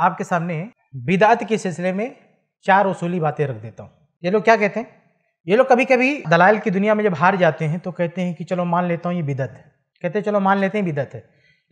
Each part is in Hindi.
आपके सामने बिदात के सिलसिले में चार उसूली बातें रख देता हूँ ये लोग क्या कहते हैं ये लोग कभी कभी दलाल की दुनिया में जब हार जाते हैं तो कहते हैं कि चलो मान लेता हूँ ये बिदत है कहते हैं चलो मान लेते हैं बिदत है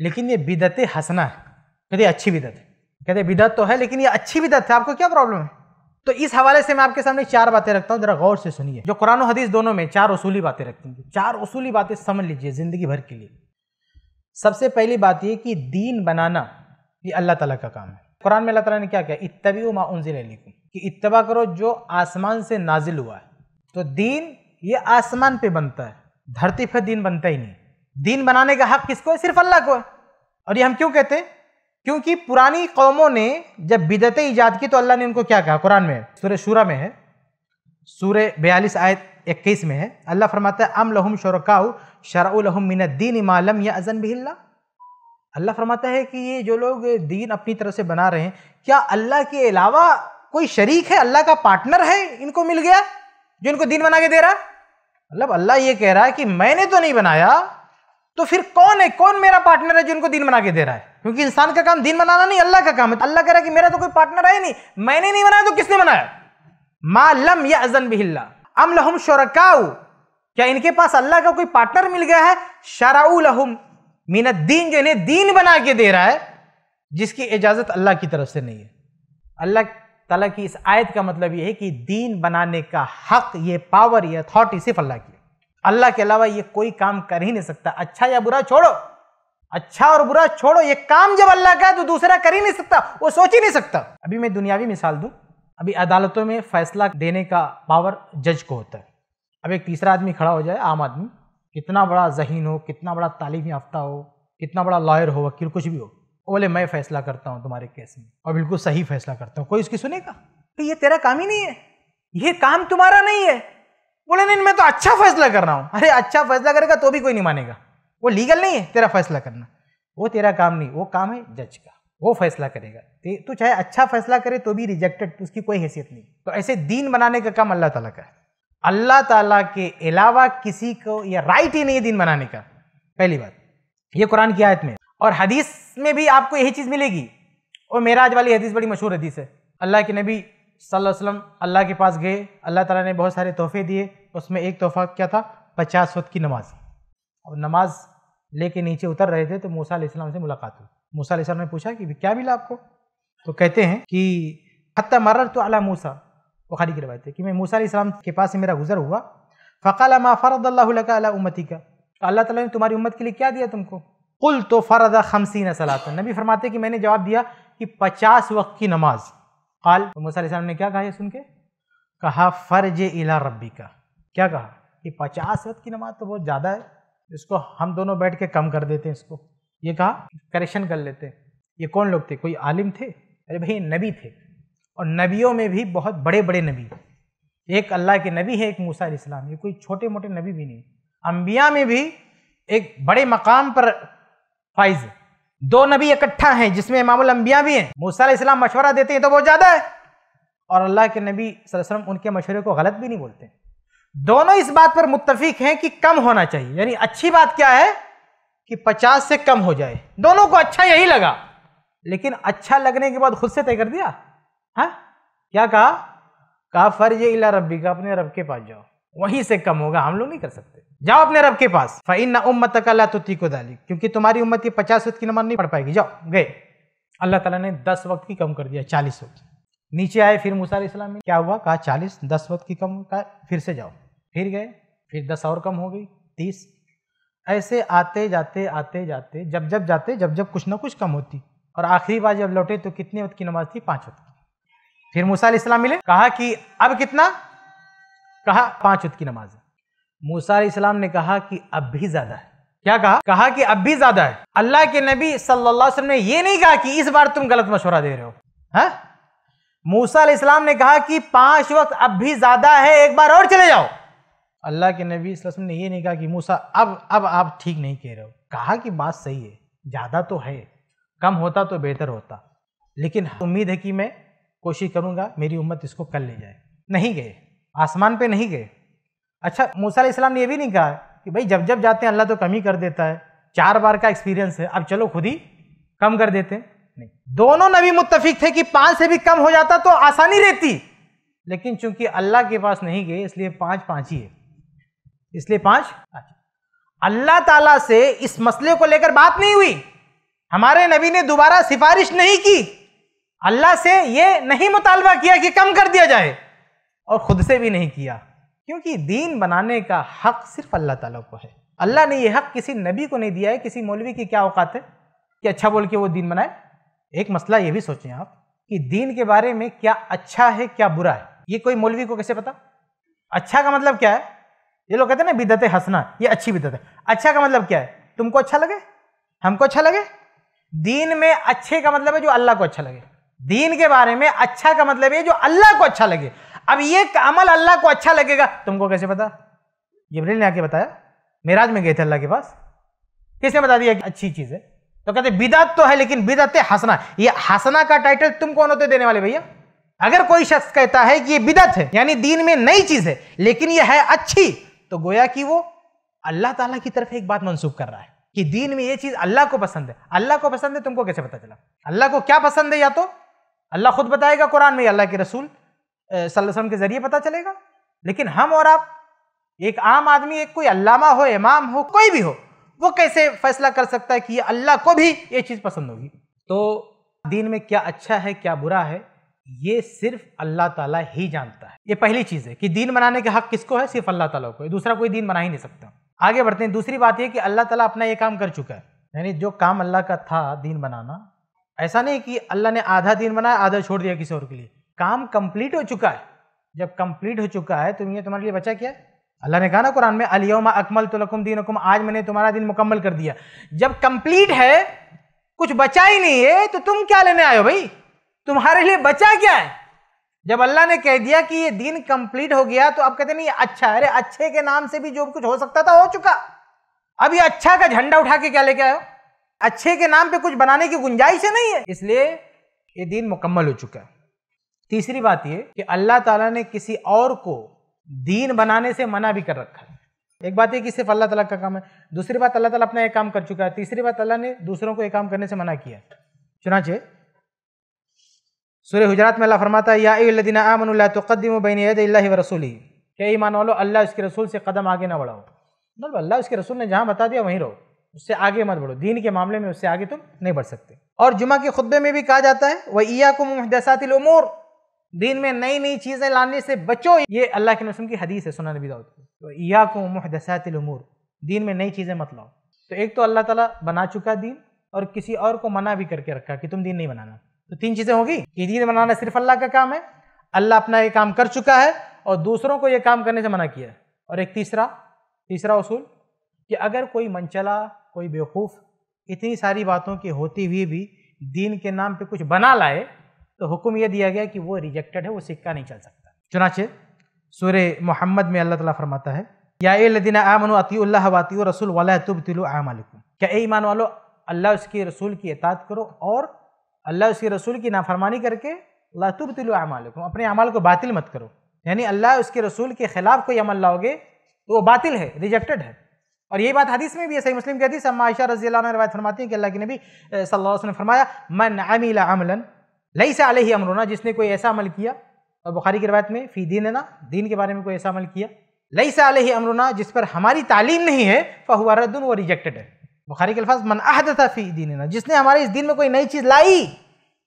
लेकिन ये बिदत हंसना है कहते अच्छी बिदत है कहते बिदत तो है लेकिन ये अच्छी बिदत है आपको क्या प्रॉब्लम है तो इस हवाले से मैं आपके सामने चार बातें रखता हूँ जरा गौर से सुनिए जो कुरान हदीस दोनों में चार उसूली बातें रखती हैं चार उसूली बातें समझ लीजिए ज़िंदगी भर के लिए सबसे पहली बात यह कि दीन बनाना ये अल्लाह ताला का काम है कुरान में अल्लाह ने क्या किया इतबी माउनजिलकुम कि इतबा करो जो आसमान से नाजिल हुआ है तो दीन ये आसमान पे बनता है धरती पे दीन बनता ही नहीं दीन बनाने का हक किसको है सिर्फ अल्लाह को है और ये हम क्यों कहते हैं क्योंकि पुरानी कौमों ने जब बिदत ईजाद की तो अल्लाह ने उनको क्या कहा कुरान में सूर्य शूरा में है सूर्य बयालीस आयत इक्कीस में है अल्लाह फरमाता है अम लहम शरकाऊ शराउलहम मिन दीन मालम या अजन बिल्ला अल्लाह फरमाता है कि ये जो लोग दीन अपनी तरह से बना रहे हैं क्या अल्लाह के अलावा कोई शरीक है अल्लाह का पार्टनर है इनको मिल गया जो इनको दीन बना के दे रहा मतलब अल्लाह ये कह रहा है कि मैंने तो नहीं बनाया तो फिर कौन है कौन मेरा पार्टनर है जो इनको दीन बना के दे रहा है क्योंकि इंसान का काम दीन बनाना नहीं अल्लाह का काम है तो अल्लाह कह रहा है कि मेरा तो कोई पार्टनर है नहीं मैंने नहीं बनाया तो किसने बनाया मा लम या अजन बिहिल्ला अम लहुम शोरकाऊ क्या इनके पास अल्लाह का कोई पार्टनर मिल गया है शराउ लहुम मीना दीन जो इन्हें दीन बना के दे रहा है जिसकी इजाजत अल्लाह की तरफ से नहीं है अल्लाह तला की इस आयत का मतलब यह है कि दीन बनाने का हक ये पावर ये अथॉरिटी सिर्फ अल्लाह की अल्लाह के अलावा ये कोई काम कर ही नहीं सकता अच्छा या बुरा छोड़ो अच्छा और बुरा छोड़ो ये काम जब अल्लाह का है तो दूसरा कर ही नहीं सकता वो सोच ही नहीं सकता अभी मैं दुनियावी मिसाल दूं अभी अदालतों में फैसला देने का पावर जज को होता है अब एक तीसरा आदमी खड़ा हो जाए आम आदमी कितना बड़ा जहीन हो कितना बड़ा तालीम याफ्ता हो कितना बड़ा लॉयर हो वकील कुछ भी हो बोले मैं फैसला करता हूँ तुम्हारे केस में और बिल्कुल सही फैसला करता हूँ कोई उसकी सुनेगा तो ये तेरा काम ही नहीं है ये काम तुम्हारा नहीं है बोले नहीं मैं तो अच्छा फैसला कर रहा हूँ अरे अच्छा फैसला करेगा तो भी कोई नहीं मानेगा वो लीगल नहीं है तेरा फैसला करना वो तेरा काम नहीं वो काम है जज का वो फैसला करेगा तू चाहे अच्छा फैसला करे तो भी रिजेक्टेड उसकी कोई हैसियत नहीं तो ऐसे दीन बनाने का काम अल्लाह ताला का है अल्लाह ताला के अलावा किसी को यह राइट ही नहीं है दिन मनाने का पहली बात ये कुरान की आयत में और हदीस में भी आपको यही चीज़ मिलेगी और मेराज वाली हदीस बड़ी मशहूर हदीस है अल्लाह के नबी सल्लल्लाहु अलैहि वसल्लम अल्लाह के पास गए अल्लाह ताला ने बहुत सारे तोहफे दिए उसमें एक तोहफा क्या था पचास वक्त की नमाज और नमाज लेके नीचे उतर रहे थे तो मूसा से मुलाकात हुई मूसा ने पूछा कि क्या मिला आपको तो कहते हैं कि खत्ता मर्र तो अला मूसा बुखारी की रवायत है कि मैं मूसा इस्लाम के पास से मेरा गुजर हुआ फ़काल मा फ़रद उम्मती का अल्लाह तला ने तुम्हारी उम्मत के लिए क्या दिया तुमको कुल तो फ़रद खमसी सलात नबी फरमाते कि मैंने जवाब दिया कि पचास वक्त की नमाज कल तो मूसा इस्लाम ने क्या कहा यह सुन के कहा फ़र्ज इला रबी का क्या कहा कि पचास वक्त की नमाज तो बहुत ज़्यादा है इसको हम दोनों बैठ के कम कर देते हैं इसको ये कहा करेक्शन कर लेते हैं ये कौन लोग थे कोई आलिम थे अरे भाई नबी थे और नबियों में भी बहुत बड़े बड़े नबी एक अल्लाह के नबी है एक मूसा इस्लाम ये कोई छोटे मोटे नबी भी नहीं अम्बिया में भी एक बड़े मकाम पर फाइज दो नबी इकट्ठा हैं जिसमें इमामुल अम्बिया भी हैं मूसा इस्लाम मशवरा देते हैं तो बहुत ज़्यादा है और अल्लाह के नबी वसल्लम उनके मशवरे को गलत भी नहीं बोलते दोनों इस बात पर मुतफिक हैं कि कम होना चाहिए यानी अच्छी बात क्या है कि पचास से कम हो जाए दोनों को अच्छा यही लगा लेकिन अच्छा लगने के बाद खुद से तय कर दिया है हाँ? क्या कहा कहा फर्ज इला रबी का अपने रब के पास जाओ वहीं से कम होगा हम लोग नहीं कर सकते जाओ अपने रब के पास फ़ैन ना उम्मत अल्लाह तो तीको दाली क्योंकि तुम्हारी उम्मत ये पचास वक्त की नमाज नहीं पढ़ पाएगी जाओ गए अल्लाह ताला ने दस वक्त की कम कर दिया चालीस वक्त नीचे आए फिर मूसा इस्लाम में क्या हुआ कहा चालीस दस वक्त की कम का फिर से जाओ फिर गए फिर दस और कम हो गई तीस ऐसे आते जाते आते जाते जब जब जाते जब जब कुछ ना कुछ कम होती और आखिरी बार जब लौटे तो कितने वक्त की नमाज थी पाँच वक्त की फिर मूसा इस्लाम मिले कहा कि अब कितना कहा पांच उत की नमाज मूसा इस्लाम ने कहा कि अब भी ज्यादा है क्या कहा कहा कि अब भी ज्यादा है अल्लाह के नबी सल्लल्लाहु अलैहि वसल्लम ने यह नहीं कहा कि इस बार तुम गलत मशवरा दे रहे हो है हाँ? मूसा इस्लाम ने कहा कि पांच वक्त अब भी ज्यादा है एक बार और चले जाओ अल्लाह के नबी वसल्लम ने यह नहीं कहा कि मूसा अब अब आप ठीक नहीं कह रहे हो कहा कि बात सही है ज़्यादा तो है कम होता तो बेहतर होता लेकिन उम्मीद है कि मैं कोशिश करूँगा मेरी उम्मत इसको कर ले जाए नहीं गए आसमान पे नहीं गए अच्छा मूसा इस्लाम ने यह भी नहीं कहा कि भाई जब जब जाते हैं अल्लाह तो कम ही कर देता है चार बार का एक्सपीरियंस है अब चलो खुद ही कम कर देते नहीं दोनों नबी मुतफिक थे कि पाँच से भी कम हो जाता तो आसानी रहती लेकिन चूंकि अल्लाह के पास नहीं गए इसलिए पाँच पाँच ही है इसलिए पाँच अल्लाह ताला से इस मसले को लेकर बात नहीं हुई हमारे नबी ने दोबारा सिफारिश नहीं की अल्लाह से ये नहीं मुतालबा किया कि कम कर दिया जाए और ख़ुद से भी नहीं किया क्योंकि दीन बनाने का हक सिर्फ अल्लाह ताला को है अल्लाह ने यह हक किसी नबी को नहीं दिया है किसी मौलवी की क्या औकात है कि अच्छा बोल के वो दीन बनाए एक मसला ये भी सोचें आप कि दीन के बारे में क्या अच्छा है क्या बुरा है ये कोई मौलवी को कैसे पता अच्छा का मतलब क्या है ये लोग कहते हैं ना बिदत हंसना ये अच्छी बिदत है अच्छा का मतलब क्या है तुमको अच्छा लगे हमको अच्छा लगे दीन में अच्छे का मतलब है जो अल्लाह को अच्छा लगे दीन के बारे में अच्छा का मतलब ये जो अल्लाह को अच्छा लगे अब ये अमल अल्लाह को अच्छा लगेगा तुमको कैसे पता जबरील ने आके बताया मेराज में गए थे अल्लाह के पास किसने बता दिया कि अच्छी चीज़ है तो कहते बिदात तो है लेकिन है हसना ये हसना का टाइटल तुम कौन होते देने वाले भैया अगर कोई शख्स कहता है कि ये बिदत है यानी दीन में नई चीज़ है लेकिन यह है अच्छी तो गोया कि वो अल्लाह ताला की तरफ एक बात मनसूख कर रहा है कि दीन में ये चीज़ अल्लाह को पसंद है अल्लाह को पसंद है तुमको कैसे पता चला अल्लाह को क्या पसंद है या तो अल्लाह खुद बताएगा कुरान में अल्लाह के रसूल वसल्लम के ज़रिए पता चलेगा लेकिन हम और आप एक आम आदमी एक कोई अल्लामा हो इमाम हो कोई भी हो वो कैसे फैसला कर सकता है कि अल्लाह को भी ये चीज़ पसंद होगी तो दीन में क्या अच्छा है क्या बुरा है ये सिर्फ अल्लाह ताला ही जानता है ये पहली चीज़ है कि दीन बनाने का हक किसको है सिर्फ अल्लाह ताला को दूसरा कोई दीन बना ही नहीं सकता आगे बढ़ते हैं दूसरी बात यह कि अल्लाह ताला अपना ये काम कर चुका है यानी जो काम अल्लाह का था दीन बनाना ऐसा नहीं कि अल्लाह ने आधा दिन बनाया आधा छोड़ दिया किसी और के लिए काम कंप्लीट हो चुका है जब कंप्लीट हो चुका है तो ये तुम्हारे लिए बचा क्या है अल्लाह ने कहा ना कुरान में अलियोमा अकमल तो लकुम आज मैंने तुम्हारा दिन मुकम्मल कर दिया जब कंप्लीट है कुछ बचा ही नहीं है तो तुम क्या लेने आयो भाई तुम्हारे लिए बचा क्या है जब अल्लाह ने कह दिया कि ये दिन कंप्लीट हो गया तो अब कहते नहीं अच्छा अरे अच्छे के नाम से भी जो कुछ हो सकता था हो चुका अब ये अच्छा का झंडा उठा के क्या लेके आयो अच्छे के नाम पे कुछ बनाने की गुंजाइश ही नहीं है इसलिए ये दिन मुकम्मल हो चुका है तीसरी बात ये कि अल्लाह ताला ने किसी और को दीन बनाने से मना भी कर रखा है एक बात ये कि सिर्फ अल्लाह ताला का काम है दूसरी बात अल्लाह ताला अपना एक काम कर चुका है तीसरी बात अल्लाह ने दूसरों को एक काम करने से मना किया चुनाचे सूर्य हजरात में अल्लाह फरमाता है यादीन आमन तकदम बैन व रसूल क्या ईमान वालों अल्लाह उसके रसूल से कदम आगे ना बढ़ाओ मतलब अल्लाह उसके रसूल ने जहाँ बता दिया वहीं रहो उससे आगे मत बढ़ो दीन के मामले में उससे आगे तुम नहीं बढ़ सकते और जुमा के खुतबे में भी कहा जाता है वह ईया को उमूर दीन में नई नई चीज़ें लाने से बचो ये अल्लाह के रसूम की हदीस है सुना नबी दाऊद की तो ईया को उमूर दीन में नई चीज़ें मत लाओ तो एक तो अल्लाह ताला बना चुका दीन और किसी और को मना भी करके रखा कि तुम दीन नहीं बनाना तो तीन चीज़ें होगी कि दीन बनाना सिर्फ अल्लाह का काम है अल्लाह अपना ये काम कर चुका है और दूसरों को ये काम करने से मना किया है और एक तीसरा तीसरा उसूल कि अगर कोई मनचला कोई बेवकूफ़ इतनी सारी बातों की होती हुई भी दीन के नाम पे कुछ बना लाए तो हुक्म यह दिया गया कि वो रिजेक्टेड है वो सिक्का नहीं चल सकता चुनाचे सुर मोहम्मद में अल्लाह ताला फरमाता है या लदीन आमन अतील्ला वाती रसूल वाला तुब तिलु आमलिकुम क्या ए ईमान वालो अल्लाह उसके रसूल की एतात करो और अल्लाह उसके रसूल की नाफरमानी करके लतुब तिलु आमलिकुम अपने अमाल को बातिल मत करो यानी अल्लाह उसके रसूल के ख़िलाफ़ कोई अमल लाओगे तो वो बातिल है रिजेक्टेड है और यही बात हदीस में भी है सही मुस्लिम की हदीस अम्मा आयशा रजी अल्लाह रवायत फरमाती है कि अल्लाह के नबी सल्लल्लाहु अलैहि ने फरमाया मन अमीला अमलन लई से अमरुना जिसने कोई ऐसा अमल किया और बुखारी की रवायत में फ़ी दीन ना दीन के बारे में कोई ऐसा अमल किया लई से अमरुना जिस पर हमारी तालीम नहीं है फहुआ रद्दन वो रिजेक्टेड है बुखारी के अल्फाज मन अहदता फ़ी दीन ना जिसने हमारे इस दिन में कोई नई चीज़ लाई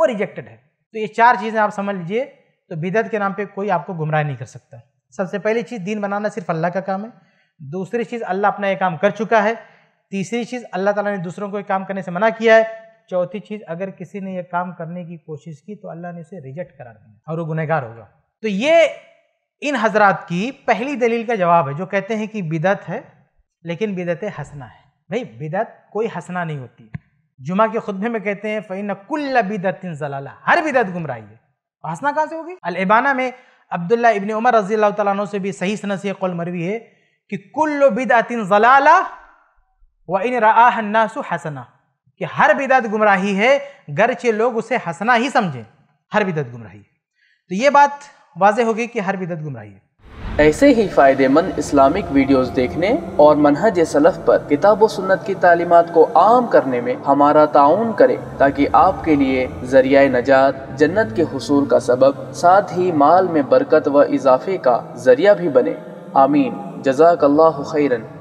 वो रिजेक्टेड है तो ये चार चीज़ें आप समझ लीजिए तो बिदत के नाम पर कोई आपको गुमराह नहीं कर सकता सबसे पहली चीज़ दीन बनाना सिर्फ अल्लाह का काम है दूसरी चीज़ अल्लाह अपना एक काम कर चुका है तीसरी चीज़ अल्लाह ताला ने दूसरों को एक काम करने से मना किया है चौथी चीज़ अगर किसी ने यह काम करने की कोशिश की तो अल्लाह ने इसे रिजेक्ट करा दिया और वो गुनहगार होगा तो ये इन हजरात की पहली दलील का जवाब है जो कहते हैं कि बिदत है लेकिन बिदत हंसना है भाई बिदत कोई हंसना नहीं होती जुमा के खुदबे में कहते हैं फ़ैन कुल्ल बिदत जलाला हर बिदत गुमराही है हंसना कहाँ से होगी अलबाना में अब्दुल्ला इबन उमर रजी अल्लाह तु से भी सही सनसी कौल मरवी है कि कुल्ल बिदातिन जलाला व इन राहन्नासु हसना कि हर बिदात गुमराही है गरचे लोग उसे हसना ही समझें हर बिदत गुमराही तो ये बात वाजह होगी कि हर बिदत गुमराही है ऐसे ही फ़ायदेमंद इस्लामिक वीडियोस देखने और मनहज सलफ़ पर किताब व सुन्नत की तालीमत को आम करने में हमारा ताउन करें ताकि आपके लिए जरिया नजात जन्नत के हसूल का सबब साथ ही माल में बरकत व इजाफे का जरिया भी बने आमीन جزاك الله خيرا